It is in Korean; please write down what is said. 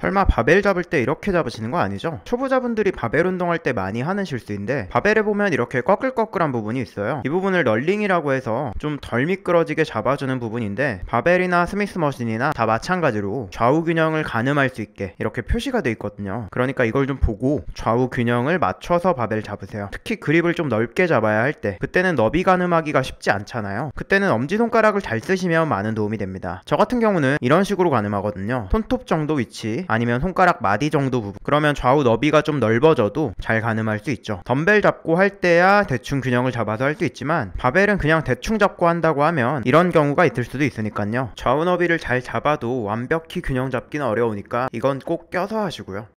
설마 바벨 잡을 때 이렇게 잡으시는 거 아니죠? 초보자분들이 바벨 운동할 때 많이 하는 실수인데 바벨에 보면 이렇게 꺼끌꺼끌한 부분이 있어요. 이 부분을 널링이라고 해서 좀 덜 미끄러지게 잡아주는 부분인데 바벨이나 스미스 머신이나 다 마찬가지로 좌우 균형을 가늠할 수 있게 이렇게 표시가 돼 있거든요. 그러니까 이걸 좀 보고 좌우 균형을 맞춰서 바벨 잡으세요. 특히 그립을 좀 넓게 잡아야 할 때 그때는 너비 가늠하기가 쉽지 않잖아요. 그때는 엄지손가락을 잘 쓰시면 많은 도움이 됩니다. 저 같은 경우는 이런 식으로 가늠하거든요. 손톱 정도 위치 아니면 손가락 마디 정도 부분 그러면 좌우 너비가 좀 넓어져도 잘 가늠할 수 있죠 덤벨 잡고 할 때야 대충 균형을 잡아서 할 수 있지만 바벨은 그냥 대충 잡고 한다고 하면 이런 경우가 있을 수도 있으니까요 좌우 너비를 잘 잡아도 완벽히 균형 잡기는 어려우니까 이건 꼭 껴서 하시고요